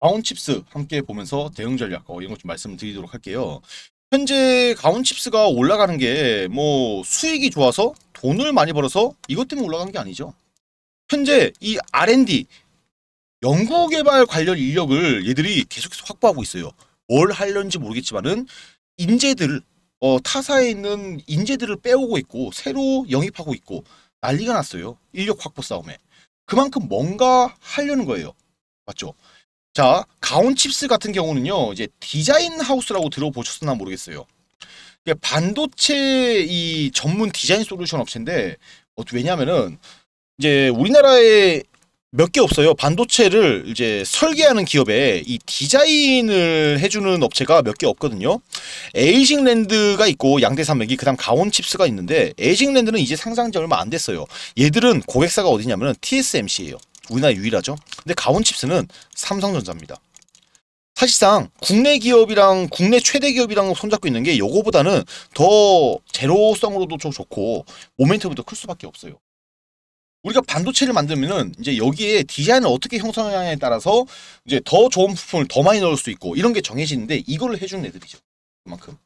가온칩스 함께 보면서 대응 전략 어, 이런 것 좀 말씀드리도록 할게요. 현재 가온칩스가 올라가는 게 뭐 수익이 좋아서 돈을 많이 벌어서 이것 때문에 올라간 게 아니죠. 현재 이 R&D 연구개발 관련 인력을 얘들이 계속해서 확보하고 있어요. 뭘 하려는지 모르겠지만은 인재들 어, 타사에 있는 인재들을 빼오고 있고 새로 영입하고 있고 난리가 났어요. 인력 확보 싸움에. 그만큼 뭔가 하려는 거예요. 맞죠? 자, 가온 칩스 같은 경우는요. 이제 디자인 하우스라고 들어보셨나 모르겠어요. 반도체 이 전문 디자인 솔루션 업체인데 어, 왜냐면은 이제 우리나라에 몇 개 없어요. 반도체를 이제 설계하는 기업에 이 디자인을 해주는 업체가 몇 개 없거든요. 에이징랜드가 있고 양대산맥이 그다음 가온칩스가 있는데 에이징랜드는 이제 상상지 얼마 안 됐어요. 얘들은 고객사가 어디냐면은 TSMC예요. 우리나라 유일하죠. 근데 가온 칩스는 삼성전자입니다. 사실상 국내 기업이랑 국내 최대 기업이랑 손잡고 있는 게이거보다는더 제로성으로도 좀 좋고 모멘텀도 클 수밖에 없어요. 우리가 반도체를 만들면은 이제 여기에 디자인을 어떻게 형성하냐에 따라서 이제 더 좋은 부품을 더 많이 넣을 수 있고 이런 게 정해지는데 이거를 해주는 애들이죠. 그만큼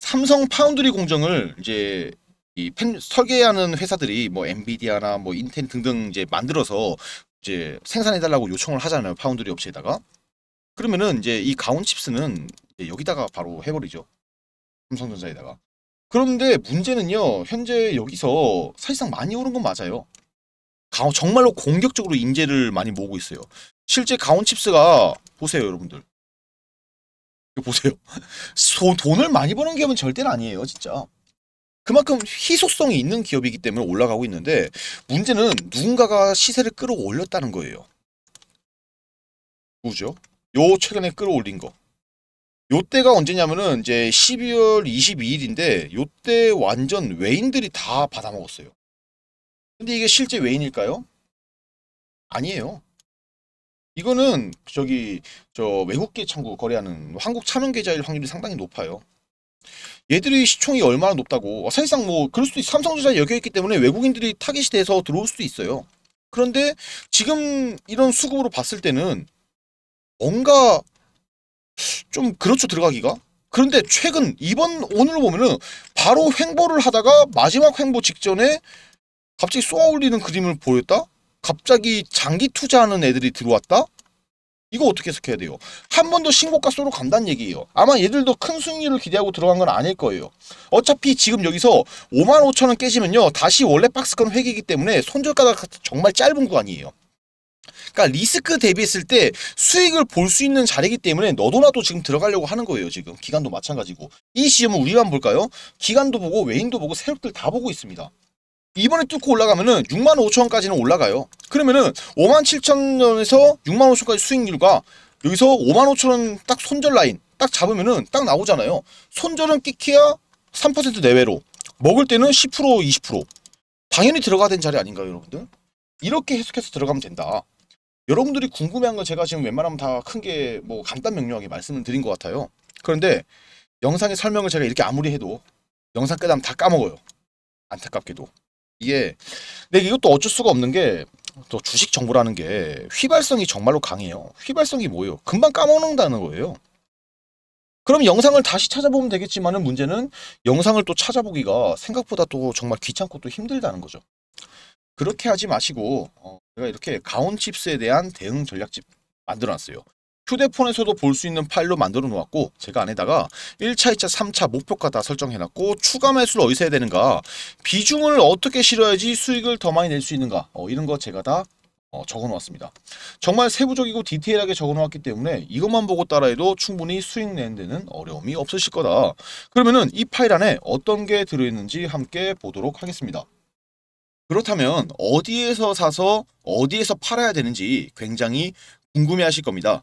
삼성 파운드리 공정을 이제 이 펜, 설계하는 회사들이 뭐 엔비디아나 뭐 인텔 등등 이제 만들어서 이제 생산해달라고 요청을 하잖아요. 파운드리 업체에다가. 그러면은 이제 이 가온 칩스는 여기다가 바로 해버리죠. 삼성전자에다가. 그런데 문제는요. 현재 여기서 사실상 많이 오른 건 맞아요. 가온 정말로 공격적으로 인재를 많이 모으고 있어요. 실제 가온 칩스가 보세요, 여러분들. 보세요. 돈을 많이 버는 기업은 절대 아니에요, 진짜. 그만큼 희소성이 있는 기업이기 때문에 올라가고 있는데 문제는 누군가가 시세를 끌어올렸다는 거예요. 누구죠? 요 최근에 끌어올린 거. 요때가 언제냐면은 이제 12월 22일인데 요 때 완전 외인들이 다 받아먹었어요. 근데 이게 실제 외인일까요? 아니에요. 이거는 저기 저 외국계 창구 거래하는 한국 차명 계좌일 확률이 상당히 높아요. 얘들이 시총이 얼마나 높다고 사실상 뭐 그럴 수도 있, 삼성전자 여겨 있기 때문에 외국인들이 타깃이 돼서 들어올 수도 있어요. 그런데 지금 이런 수급으로 봤을 때는 뭔가 좀 그렇죠 들어가기가 그런데 최근 이번 오늘로 보면은 바로 횡보를 하다가 마지막 횡보 직전에 갑자기 쏘아올리는 그림을 보였다? 갑자기 장기 투자하는 애들이 들어왔다? 이거 어떻게 해석해야 돼요? 한번더 신고가 쏘로 간다는 얘기예요. 아마 얘들도 큰승익률을 기대하고 들어간 건 아닐 거예요. 어차피 지금 여기서 5만 5천 원 깨지면요. 다시 원래 박스권 회계이기 때문에 손절가가 정말 짧은 구간이에요. 그러니까 리스크 대비했을 때 수익을 볼 수 있는 자리이기 때문에 너도나도 지금 들어가려고 하는 거예요. 지금 기간도 마찬가지고. 이 시험은 우리만 볼까요? 기간도 보고 외인도 보고 새롭들다 보고 있습니다. 이번에 뚫고 올라가면은 6만 5천 원까지는 올라가요. 그러면은 5만 7천 원에서 6만 5천까지 수익률과 여기서 5만 5천 원 딱 손절 라인 딱 잡으면은 딱 나오잖아요. 손절은 끼키야 3% 내외로 먹을 때는 10% 20% 당연히 들어가야 되는 자리 아닌가요 여러분들? 이렇게 해석해서 들어가면 된다. 여러분들이 궁금해한 거 제가 지금 웬만하면 다 큰 게 뭐 간단 명료하게 말씀을 드린 것 같아요. 그런데 영상의 설명을 제가 이렇게 아무리 해도 영상 끝나면 다 까먹어요. 안타깝게도. 이게 근데 이것도 어쩔 수가 없는 게또 주식 정보라는 게 휘발성이 정말로 강해요. 휘발성이 뭐예요? 금방 까먹는다는 거예요. 그럼 영상을 다시 찾아보면 되겠지만 은 문제는 영상을 또 찾아보기가 생각보다 또 정말 귀찮고 또 힘들다는 거죠. 그렇게 하지 마시고 어, 제가 이렇게 가온칩스에 대한 대응 전략집 만들어놨어요. 휴대폰에서도 볼 수 있는 파일로 만들어 놓았고 제가 안에다가 1차, 2차, 3차 목표가 다 설정해놨고 추가 매수를 어디서 해야 되는가 비중을 어떻게 실어야지 수익을 더 많이 낼 수 있는가 어, 이런 거 제가 다 어, 적어놓았습니다. 정말 세부적이고 디테일하게 적어놓았기 때문에 이것만 보고 따라해도 충분히 수익 내는 데는 어려움이 없으실 거다. 그러면은 이 파일 안에 어떤 게 들어있는지 함께 보도록 하겠습니다. 그렇다면 어디에서 사서 어디에서 팔아야 되는지 굉장히 궁금해 하실 겁니다.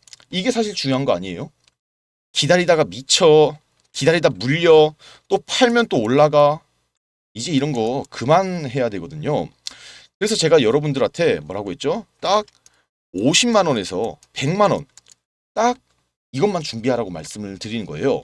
이게 사실 중요한 거 아니에요? 기다리다가 미쳐 기다리다 물려 또 팔면 또 올라가 이제 이런 거 그만해야 되거든요. 그래서 제가 여러분들한테 뭐라고 했죠? 딱 50만 원에서 100만 원딱 이것만 준비하라고 말씀을 드리는 거예요.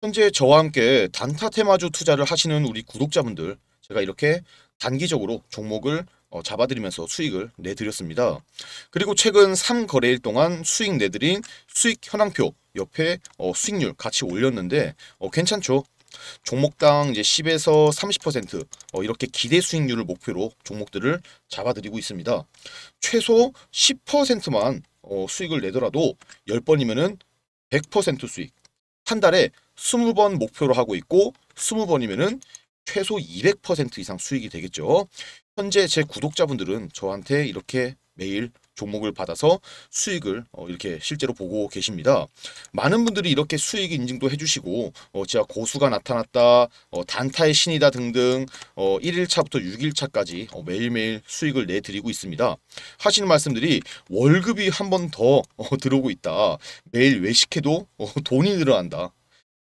현재 저와 함께 단타 테마주 투자를 하시는 우리 구독자분들 제가 이렇게 단기적으로 종목을 어, 잡아드리면서 수익을 내드렸습니다. 그리고 최근 3거래일 동안 수익 내드린 수익 현황표 옆에 어, 수익률 같이 올렸는데 어, 괜찮죠? 종목당 이제 10에서 30% 어, 이렇게 기대 수익률을 목표로 종목들을 잡아드리고 있습니다. 최소 10%만 어, 수익을 내더라도 10번이면 1 0 0 수익 한 달에 20번 목표로 하고 있고 2 0번이면 최소 200% 이상 수익이 되겠죠. 현재 제 구독자분들은 저한테 이렇게 매일 종목을 받아서 수익을 어, 이렇게 실제로 보고 계십니다. 많은 분들이 이렇게 수익 인증도 해주시고 어, 제가 고수가 나타났다, 어, 단타의 신이다 등등 어, 1일차부터 6일차까지 어, 매일매일 수익을 내드리고 있습니다. 하시는 말씀들이 월급이 한 번더 어, 들어오고 있다. 매일 외식해도 어, 돈이 늘어난다.